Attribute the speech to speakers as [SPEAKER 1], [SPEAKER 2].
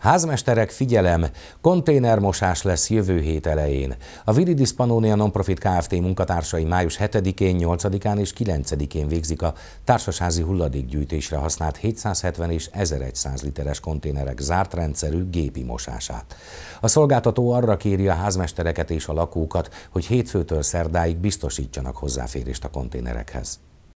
[SPEAKER 1] Házmesterek, figyelem! Konténermosás lesz jövő hét elején. A Viridis Pannonia Nonprofit Kft. munkatársai május 7-én, 8-án és 9-én végzik a társasházi hulladékgyűjtésre használt 770 és 1100 literes konténerek zárt rendszerű gépi mosását. A szolgáltató arra kéri a házmestereket és a lakókat, hogy hétfőtől szerdáig biztosítsanak hozzáférést a konténerekhez.